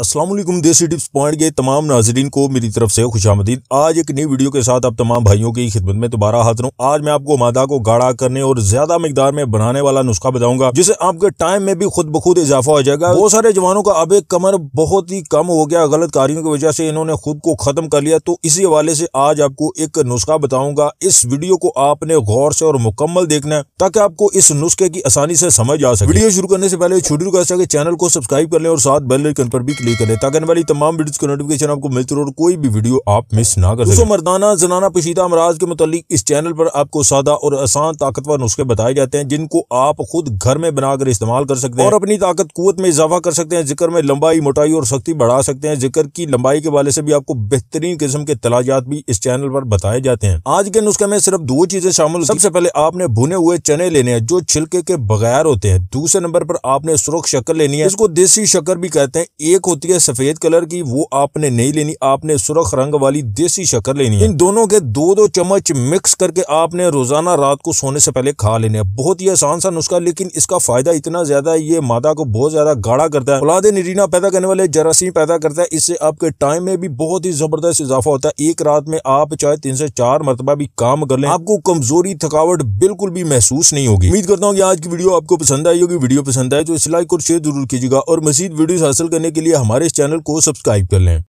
असलम देसी tips point के तमाम नाजरीन को मेरी तरफ से खुश आमदीद आज एक नई वीडियो के साथ आप तमाम भाइयों की खिदमत में दोबारा हाजिर हूँ आज मैं आपको मादा को गाढ़ा करने और ज्यादा मकदार में बनाने वाला नुस्खा बताऊंगा जिसे आपके टाइम में भी खुद ब खुद इजाफा हो जाएगा बहुत सारे जवानों का अब एक कमर बहुत ही कम हो गया गलत कार्यों की वजह से इन्होंने खुद को खत्म कर लिया तो इसी हवाले से आज आपको एक नुस्खा बताऊंगा इस वीडियो को आपने गौर से और मुकम्मल देखना है ताकि आपको इस नुस्खे की आसानी से समझ आ सके वीडियो शुरू करने से पहले छोटी चैनल को सब्सक्राइब कर लें और साथ बेल आइकन पर भी क्लिक करें दें ताकि वाली तमाम वीडियोस को नोटिफिकेशन आपको मिलते रहे और कोई भी वीडियो आप मिस ना कर दोस्तों मर्दाना जनाना पशीदा अमराज के मतलब इस चैनल पर आपको सादा और आसान ताकतवर नुस्खे बताए जाते हैं जिनको आप खुद घर में बनाकर इस्तेमाल कर सकते हैं और अपनी ताकत कुत में इजाफा कर सकते हैं जिक्र में लंबाई मोटाई और सख्ती बढ़ा सकते हैं जिक्र की लंबाई के वाले से भी आपको बेहतरीन किस्म के तलाजात भी इस चैनल पर बताए जाते हैं आज के नुस्खे में सिर्फ दो चीजें शामिल सबसे पहले आपने भुने हुए चने लेने हैं जो छिलके के बगैर होते हैं दूसरे नंबर पर आपने सुरख शक्कर लेनी है इसको देसी शक्कर भी कहते हैं एक होती है सफ़ेद कलर की वो आपने नहीं लेनी आपने सुरख रंग वाली देसी शक्कर लेनी है इन दोनों के दो दो चम्मच मिक्स करके आपने रोज़ाना रात को सोने से पहले खा लेने बहुत ही आसान सा नुस्खा लेकिन इसका फ़ायदा इतना ज़्यादा है ये मादा को बहुत ज़्यादा गाढ़ा करता है औलादे नरीना पैदा करने वाले जरासीम पैदा करता है इससे आपके टाइम में भी बहुत ही ज़बरदस्त इजाफा होता है एक रात में आप चाहे तीन से चार मरतबा भी काम कर ले आपको कमजोरी थकावट बिल्कुल भी महसूस नहीं होगी उम्मीद करता हूँ की आज की वीडियो आपको पसंद आई होगी वीडियो पसंद आए तो इस लाइक और शेयर जरूर कीजिएगा और मजीद वीडियो हासिल करने के लिए हमारे इस चैनल को सब्सक्राइब कर लें